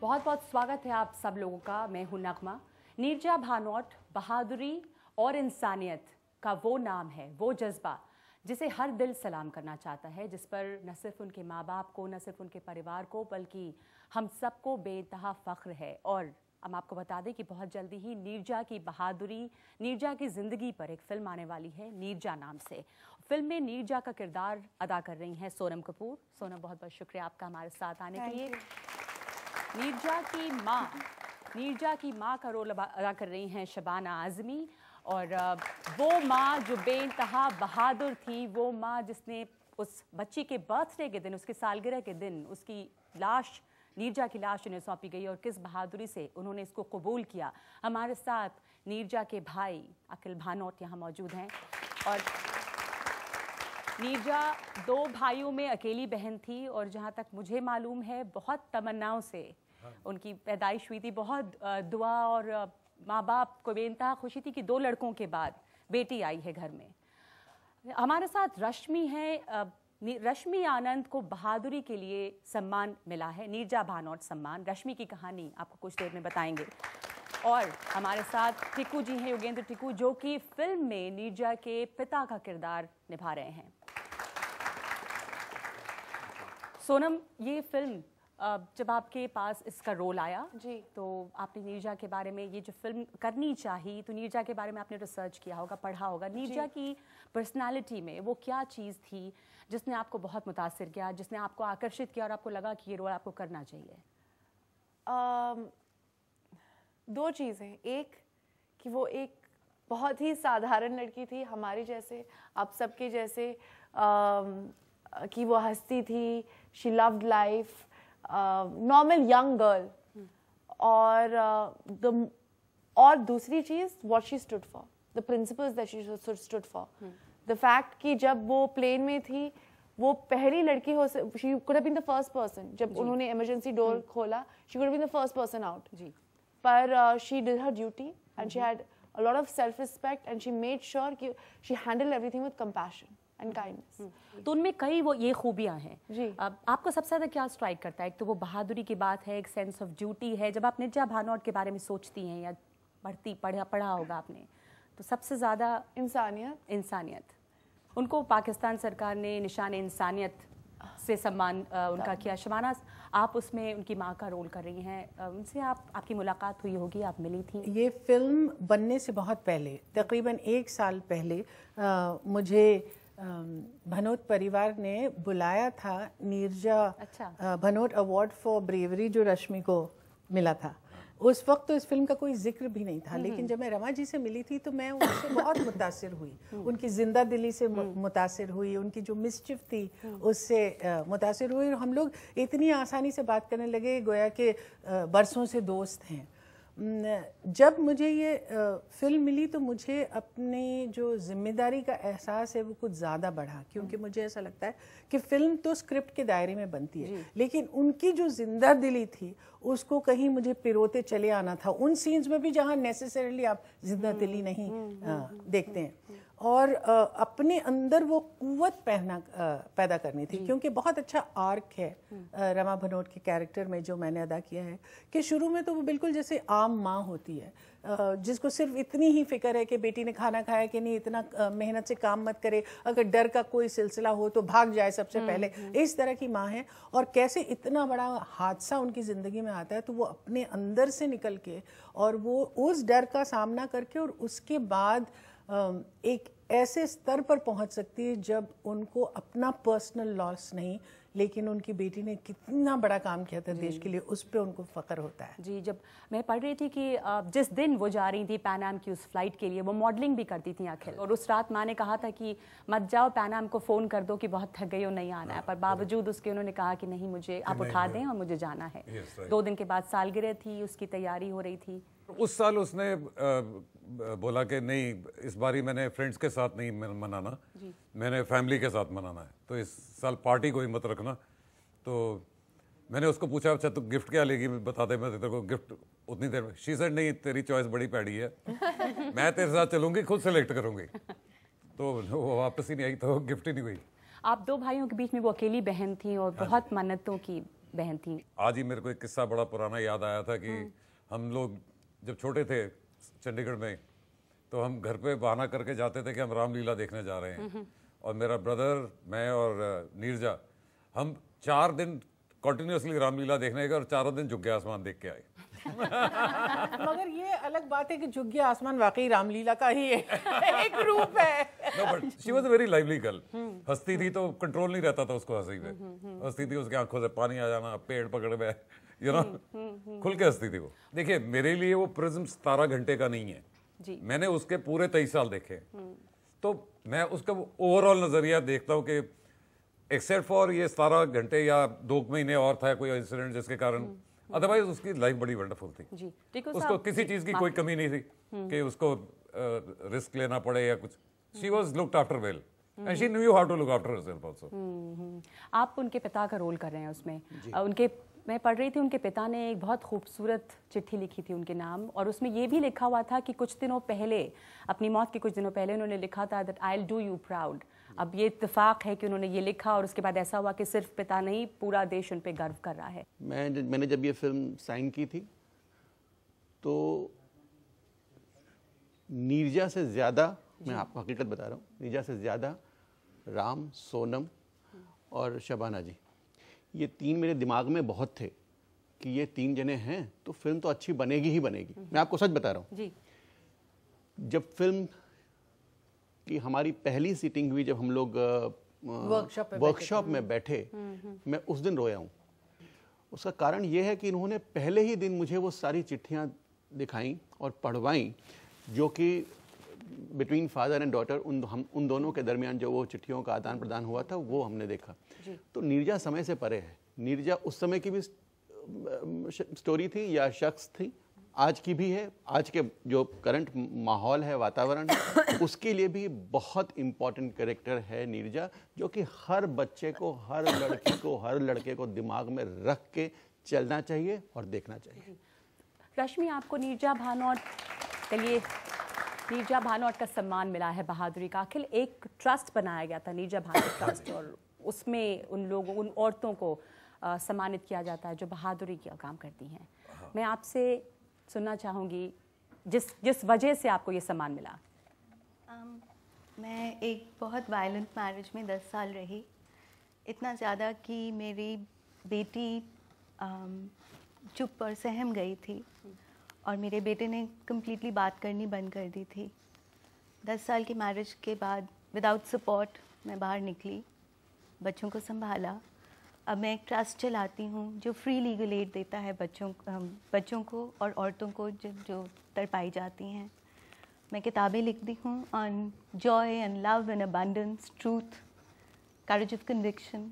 बहुत बहुत स्वागत है आप सब लोगों का मैं हूं नगमा नीरजा भानोट बहादुरी और इंसानियत का वो नाम है वो जज्बा जिसे हर दिल सलाम करना चाहता है जिस पर न सिर्फ उनके माँ बाप को न सिर्फ उनके परिवार को बल्कि हम सबको बेतहा फ़ख्र है और हम आपको बता दें कि बहुत जल्दी ही नीरजा की बहादुरी नीरजा की ज़िंदगी पर एक फिल्म आने वाली है नीरजा नाम से फिल्म में नीरजा का किरदार अदा कर रही हैं सोनम कपूर सोनम बहुत बहुत शुक्रिया आपका हमारे साथ आने के लिए नीरजा की माँ नीरजा की माँ का रोल अदा कर रही हैं शबाना आज़मी और वो माँ जो बेतहा बहादुर थी वो माँ जिसने उस बच्ची के बर्थडे के दिन उसके सालगिरह के दिन उसकी लाश नीरजा की लाश उन्हें सौंपी गई और किस बहादुरी से उन्होंने इसको कबूल किया हमारे साथ नीरजा के भाई अखिल भानोट यहाँ मौजूद हैं और नीरजा दो भाइयों में अकेली बहन थी और जहाँ तक मुझे मालूम है बहुत तमन्नाओं से हाँ। उनकी पैदाइश हुई थी बहुत दुआ और माँ बाप को बेनतहा खुशी थी कि दो लड़कों के बाद बेटी आई है घर में हमारे साथ रश्मि है रश्मि आनंद को बहादुरी के लिए सम्मान मिला है नीरजा भानौट सम्मान रश्मि की कहानी आपको कुछ देर में बताएंगे और हमारे साथ टिकू जी हैं योगेंद्र टिकू जो कि फिल्म में नीरजा के पिता का किरदार निभा रहे हैं सोनम ये फिल्म जब आपके पास इसका रोल आया जी तो आपने नीरजा के बारे में ये जो फिल्म करनी चाहिए तो नीरजा के बारे में आपने रिसर्च किया होगा पढ़ा होगा नीरजा की पर्सनालिटी में वो क्या चीज़ थी जिसने आपको बहुत मुतासर किया जिसने आपको आकर्षित किया और आपको लगा कि ये रोल आपको करना चाहिए uh, दो चीज़ें एक कि वो एक बहुत ही साधारण लड़की थी हमारी जैसे आप सबके जैसे uh, कि वो हंसती थी she loved life, uh, normal young girl. Hmm. और द uh, और दूसरी चीज what she stood for the principles that she stood for the fact कि जब वो प्लेन में थी वो पहली लड़की हो she could have been the first person जब उन्होंने इमरजेंसी हम्म। डोर खोला she could have been the first person out जी पर she did her duty and she had a lot of self respect and she made sure कि she handle everything with compassion and kindness hmm. hmm. तो उनमें कई वो ये खूबियां हैं जी आपको सबसे ज़्यादा क्या स्ट्राइक करता है एक तो वो बहादुरी की बात है एक सेंस ऑफ ड्यूटी है जब आप निर्जा भानोट के बारे में सोचती हैं या पढ़ती पढ़ा पढ़ा होगा आपने तो सबसे ज़्यादा इंसानियत इंसानियत उनको पाकिस्तान सरकार ने निशान इंसानियत से सम्मान उनका किया शमाना आप उसमें उनकी माँ का रोल कर रही हैं उनसे आप आपकी मुलाकात हुई होगी आप मिली थी ये फिल्म बनने से बहुत पहले तकरीबन एक साल पहले आ, मुझे भनोट परिवार ने बुलाया था नीरजा अच्छा। भनोट अवार्ड फॉर ब्रेवरी जो रश्मि को मिला था उस वक्त तो इस फिल्म का कोई जिक्र भी नहीं था हम्म, लेकिन हम्म। जब मैं रमा जी से मिली थी तो मैं उनसे बहुत मुतासर हुई हम्म। उनकी जिंदा दिली से मुतासर हुई उनकी जो मिसचिफ थी उससे मुतासर हुई और हम लोग इतनी आसानी से बात करने लगे गोया के बरसों से दोस्त हैं जब मुझे ये फिल्म मिली तो मुझे अपनी जो जिम्मेदारी का एहसास है वो कुछ ज़्यादा बढ़ा क्योंकि हम्म। मुझे ऐसा लगता है कि फिल्म तो स्क्रिप्ट के दायरे में बनती है लेकिन उनकी जो जिंदा दिली थी उसको कहीं मुझे पिरोते चले आना था उन सीन्स में भी जहाँ नेसेसरली आप जिंदा हम्म, दिली नहीं हम्म, देखते हैं और अपने अंदर वो कुवत पहना पैदा करनी थी क्योंकि बहुत अच्छा आर्क है हम्म। रमा भनोट के कैरेक्टर में जो मैंने अदा किया है कि शुरू में तो वो बिल्कुल जैसे आम माँ होती है जिसको सिर्फ इतनी ही फिक्र है कि बेटी ने खाना खाया कि नहीं इतना मेहनत से काम मत करे अगर डर का कोई सिलसिला हो तो भाग जाए सबसे हम्म, पहले हम्म। इस तरह की माँ है और कैसे इतना बड़ा हादसा उनकी ज़िंदगी में आता है तो वो अपने अंदर से निकल के और वो उस डर का सामना करके और उसके बाद एक ऐसे स्तर पर पहुंच सकती है जब उनको अपना पर्सनल लॉस नहीं लेकिन उनकी बेटी ने कितना बड़ा काम किया था देश के लिए उस पर उनको फ़ख्र होता है जी जब मैं पढ़ रही थी कि जिस दिन वो जा रही थी पैनाम की उस फ्लाइट के लिए वो मॉडलिंग भी करती थी आखिर हाँ। और उस रात माँ ने कहा था कि मत जाओ पैनाम को फ़ोन कर दो कि बहुत थक गई हो नहीं आना है हाँ। पर बावजूद उसके उन्होंने कहा कि नहीं मुझे आप उठा हाँ। दें और मुझे जाना है दो दिन के बाद सालगिरह थी उसकी तैयारी हो रही थी उस साल उसने बोला कि नहीं इस बारी मैंने फ्रेंड्स के साथ नहीं मनाना मैंने फैमिली के साथ मनाना है तो इस साल पार्टी को ही मत रखना तो मैंने उसको पूछा अच्छा तो गिफ्ट क्या लेगी बता दे मैं तेरे को गिफ्ट उतनी देर में शी नहीं तेरी चॉइस बड़ी पैड़ी है मैं तेरे साथ चलूंगी खुद सेलेक्ट करूंगी तो वो वापस ही नहीं आई तो गिफ्ट ही नहीं हुई आप दो भाइयों के बीच में वो अकेली बहन थी और हाँ बहुत मन्नतों की बहन थी आज ही मेरे को एक किस्सा बड़ा पुराना याद आया था कि हाँ। हम लोग जब छोटे थे चंडीगढ़ में तो हम घर पे बहाना करके जाते थे कि हम रामलीला देखने जा रहे हैं और मेरा ब्रदर मैं और नीरजा हम चार दिन कंटिन्यूसली रामलीला देखने गए और चारों दिन झुग्गे आसमान देख के आए मगर ये अलग बात है कि झुग्गे आसमान वाकई रामलीला का ही एक रूप है no but she was very lively girl हंसती थी तो कंट्रोल नहीं रहता था उसको हंसी में हम्म, हम्म, हम्म। हंसती थी उसकी आंखों से पानी आ जाना पेड़ पकड़ में यू नो हम्म, हम्म, हम्म। खुल के हंसती थी वो देखिए मेरे लिए वो प्रिज्म सतारह घंटे का नहीं है जी। मैंने उसके पूरे तेईस साल देखे तो मैं उसका ओवरऑल नज़रिया देखता हूँ कि एक्सेप्ट फॉर ये सतारह घंटे या दो महीने और था कोई इंसिडेंट जिसके कारण अदरवाइज उसकी लाइफ बड़ी वंडरफुल थी जी, उसको किसी चीज़ की कोई कमी नहीं थी कि उसको रिस्क लेना पड़े या कुछ she was looked after well and she knew how to look after herself also आप उनके पिता का रोल कर रहे हैं उसमें उनके मैं पढ़ रही थी उनके पिता ने एक बहुत खूबसूरत चिट्ठी लिखी थी उनके नाम और उसमें यह भी लिखा हुआ था कि कुछ दिनों पहले अपनी मौत के कुछ दिनों पहले उन्होंने लिखा था that I do you proud अब ये इतफाक़ है कि उन्होंने ये लिखा और उसके बाद ऐसा हुआ कि सिर्फ पिता नहीं पूरा देश उन पर गर्व कर रहा है मैं मैंने जब ये फिल्म साइन की थी तो नीरजा से ज़्यादा मैं आपको हकीकत बता रहा हूँ नीरजा से ज़्यादा राम सोनम और शबाना जी ये तीन मेरे दिमाग में बहुत थे कि ये तीन जने हैं तो फिल्म तो अच्छी बनेगी ही बनेगी हम्म। मैं आपको सच बता रहा हूँ जी जब फिल्म की हमारी पहली सीटिंग हुई जब हम लोग वर्कशॉप में बैठे हम्म, हम्म। मैं उस दिन रोया हूँ उसका कारण यह है कि इन्होंने पहले ही दिन मुझे वो सारी चिट्ठियाँ दिखाई और पढ़वाई जो कि बिटवीन फादर एंड डॉटर उन हम उन दोनों के दरमियान जो वो चिट्ठियों का आदान प्रदान हुआ था वो हमने देखा तो नीरजा समय से परे है नीरजा उस समय की भी स्टोरी थी या शख्स थी आज की भी है आज के जो करंट माहौल है वातावरण उसके लिए भी बहुत इम्पॉर्टेंट करेक्टर है नीरजा जो कि हर बच्चे को हर लड़की को हर लड़के को दिमाग में रख के चलना चाहिए और देखना चाहिए रश्मि आपको नीरजा भानोट चलिए नीरजा भानोट का सम्मान मिला है बहादुरी का आखिर एक ट्रस्ट बनाया गया था नीरजा भानोट ट्रस्ट और उसमें उन लोगों उन औरतों को सम्मानित किया जाता है जो बहादुरी का काम करती हैं हाँ। मैं आपसे सुनना चाहूँगी जिस जिस वजह से आपको ये सम्मान मिला um, मैं एक बहुत वायलेंट मैरिज में दस साल रही इतना ज़्यादा कि मेरी बेटी um, चुप और सहम गई थी और मेरे बेटे ने कम्प्लीटली बात करनी बंद कर दी थी दस साल की मैरिज के बाद विदाउट सपोर्ट मैं बाहर निकली बच्चों को संभाला अब मैं एक ट्रस्ट चलाती हूँ जो फ्री लीगल एड देता है बच्चों बच्चों को और औरतों को जो, जो तड़पाई जाती हैं मैं किताबें लिखती हूँ on joy and love and abundance truth courage of conviction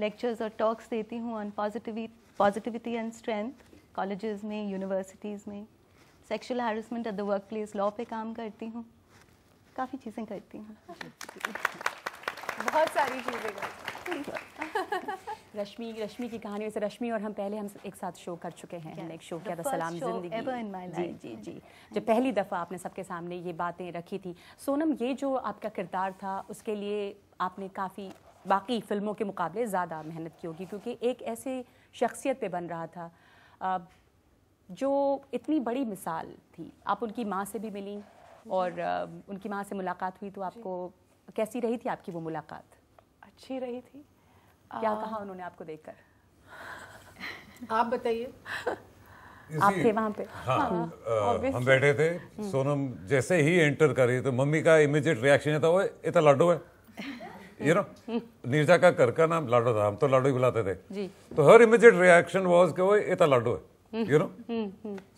lectures और टॉक्स देती हूँ on positivity positivity and strength colleges में यूनिवर्सिटीज़ में sexual harassment at the work place law पे काम करती हूँ काफ़ी चीज़ें करती हूँ बहुत सारी चीज़ें रश्मि रश्मि की कहानी वैसे रश्मि और हम पहले हम एक साथ शो कर चुके हैं हमने एक शो किया था सलाम जिंदगी जी जी जी जब पहली दफ़ा आपने सबके सामने ये बातें रखी थी सोनम ये जो आपका किरदार था उसके लिए आपने काफ़ी बाकी फिल्मों के मुकाबले ज़्यादा मेहनत की होगी क्योंकि एक ऐसे शख्सियत पे बन रहा था जो इतनी बड़ी मिसाल थी आप उनकी माँ से भी मिली और उनकी माँ से मुलाकात हुई तो आपको कैसी रही थी आपकी वो मुलाकात अच्छी रही थी क्या कहा उन्होंने आपको देखकर आप बताइए आप थे वहाँ पे हाँ, हाँ, हम बैठे थे हम्म। सोनम जैसे ही एंटर करी तो मम्मी का इमीडिएट रिएक्शन था वो तो इतना लड्डू है यू नो नीरजा का कर का नाम लाडो था हम तो लाडो ही बुलाते थे जी. तो हर इमीजिएट रिएक्शन वॉज के वो ये तो लाडो है यू नो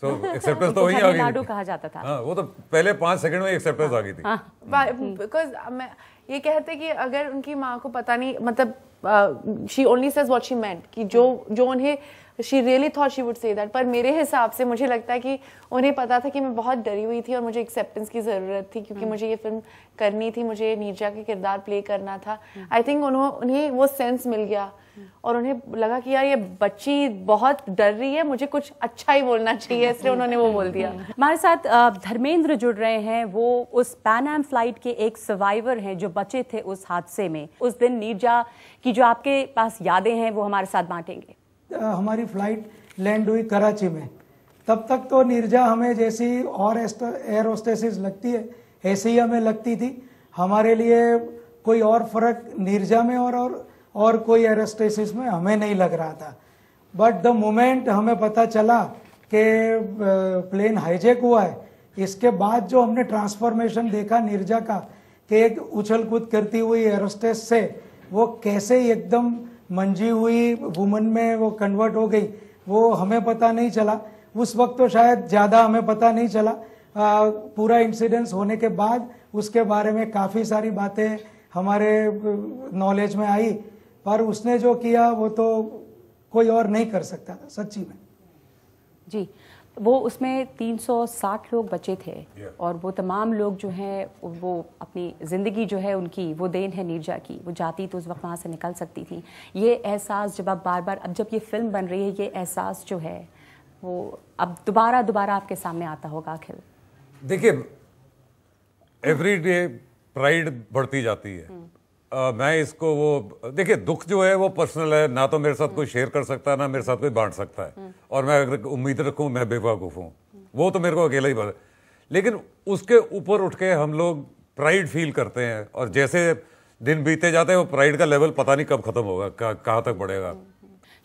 सो एक्सेप्टेंस तो वही आ गई लाडो कहा जाता था हाँ वो तो पहले पाँच सेकंड में एक्सेप्टेंस आ गई थी बिकॉज मैं ये कहते कि अगर उनकी माँ को पता नहीं मतलब she only says what she meant कि जो जो उन्हें she really thought she would say that पर मेरे हिसाब से मुझे लगता है कि उन्हें पता था कि मैं बहुत डरी हुई थी और मुझे एक्सेप्टेंस की ज़रूरत थी क्योंकि hmm. मुझे ये फिल्म करनी थी मुझे नीरजा के किरदार प्ले करना था आई hmm. थिंक उन्होंने उन्हें वो सेंस मिल गया hmm. और उन्हें लगा कि यार ये बच्ची बहुत डर रही है मुझे कुछ अच्छा ही बोलना चाहिए इसलिए उन्होंने वो बोल दिया हमारे साथ धर्मेंद्र जुड़ रहे हैं वो उस पैन एम फ्लाइट के एक सर्वाइवर हैं जो बचे थे उस हादसे में उस दिन नीरजा की जो आपके पास यादें हैं वो हमारे साथ बांटेंगे हमारी फ्लाइट लैंड हुई कराची में तब तक तो निर्जा हमें जैसी और एयर होस्टेसिस लगती है ऐसे ही हमें लगती थी हमारे लिए कोई और फर्क निर्जा में और और, और कोई एयर होस्टेसिस में हमें नहीं लग रहा था बट द मोमेंट हमें पता चला कि प्लेन हाईजेक हुआ है इसके बाद जो हमने ट्रांसफॉर्मेशन देखा निर्जा का कि एक उछल कूद करती हुई एयरस्टेस से वो कैसे एकदम मंजी हुई वुमन में वो कन्वर्ट हो गई वो हमें पता नहीं चला उस वक्त तो शायद ज़्यादा हमें पता नहीं चला आ, पूरा इंसिडेंस होने के बाद उसके बारे में काफ़ी सारी बातें हमारे नॉलेज में आई पर उसने जो किया वो तो कोई और नहीं कर सकता था सच्ची में जी वो उसमें 360 लोग बचे थे और वो तमाम लोग जो हैं वो अपनी ज़िंदगी जो है उनकी वो देन है नीरजा की वो जाती तो उस वक्त वहाँ से निकल सकती थी ये एहसास जब आप बार बार अब जब ये फिल्म बन रही है ये एहसास जो है वो अब दोबारा दोबारा आपके सामने आता होगा आखिर देखिए एवरी डे प्राइड बढ़ती जाती है हम्म। आ, मैं इसको वो देखिए दुख जो है वो पर्सनल है ना तो मेरे साथ कोई शेयर कर सकता है ना मेरे साथ कोई बांट सकता है और मैं अगर उम्मीद रखूँ मैं बेवाकूफ हूँ वो तो मेरे को अकेला ही पता लेकिन उसके ऊपर उठ के हम लोग प्राइड फील करते हैं और जैसे दिन बीते जाते हैं वो प्राइड का लेवल पता नहीं कब ख़त्म होगा कहाँ तक बढ़ेगा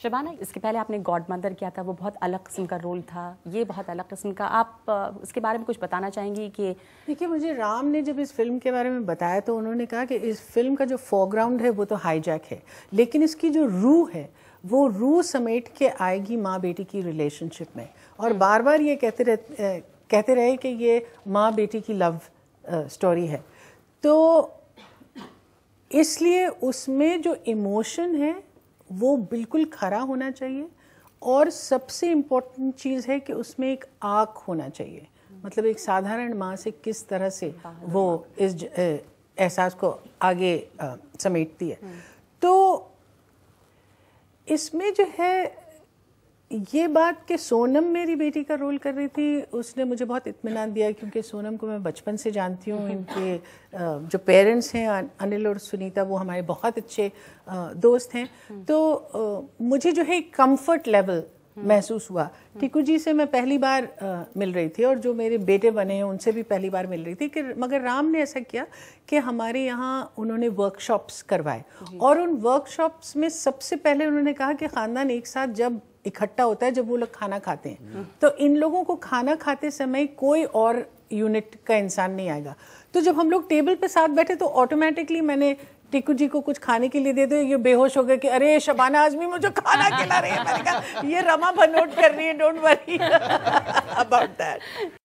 शबाना इसके पहले आपने गॉड मदर किया था वो बहुत अलग किस्म का रोल था ये बहुत अलग किस्म का आप इसके बारे में कुछ बताना चाहेंगी कि देखिए मुझे राम ने जब इस फिल्म के बारे में बताया तो उन्होंने कहा कि इस फिल्म का जो फोरग्राउंड है वो तो हाईजैक है लेकिन इसकी जो रूह है वो रूह समेट के आएगी माँ बेटी की रिलेशनशिप में और हम्म। बार बार ये कहते रह कहते रहे कि ये माँ बेटी की लव स्टोरी है तो इसलिए उसमें जो इमोशन है वो बिल्कुल खरा होना चाहिए और सबसे इम्पोर्टेंट चीज़ है कि उसमें एक आँख होना चाहिए मतलब एक साधारण माँ से किस तरह से वो इस एहसास को आगे समेटती है तो इसमें जो है ये बात कि सोनम मेरी बेटी का रोल कर रही थी उसने मुझे बहुत इतमान दिया क्योंकि सोनम को मैं बचपन से जानती हूँ हम्म। इनके जो पेरेंट्स हैं अनिल और सुनीता वो हमारे बहुत अच्छे दोस्त हैं हम्म। तो मुझे जो है कंफर्ट हम्म। लेवल महसूस हुआ टिकू जी से मैं पहली बार आ, मिल रही थी और जो मेरे बेटे बने हैं उनसे भी पहली बार मिल रही थी कि मगर राम ने ऐसा किया कि हमारे यहाँ उन्होंने वर्कशॉप्स करवाए और उन वर्कशॉप्स में सबसे पहले उन्होंने कहा कि ख़ानदान एक साथ जब इकट्ठा होता है जब वो लोग खाना खाते हैं तो इन लोगों को खाना खाते समय कोई और यूनिट का इंसान नहीं आएगा तो जब हम लोग टेबल पे साथ बैठे तो ऑटोमेटिकली मैंने टिकू जी को कुछ खाने के लिए दे दो ये बेहोश हो गए कि अरे शबाना आजमी मुझे खाना खिला रही है ये रमा भनोट कर रही है डोंट वरी अबाउट दैट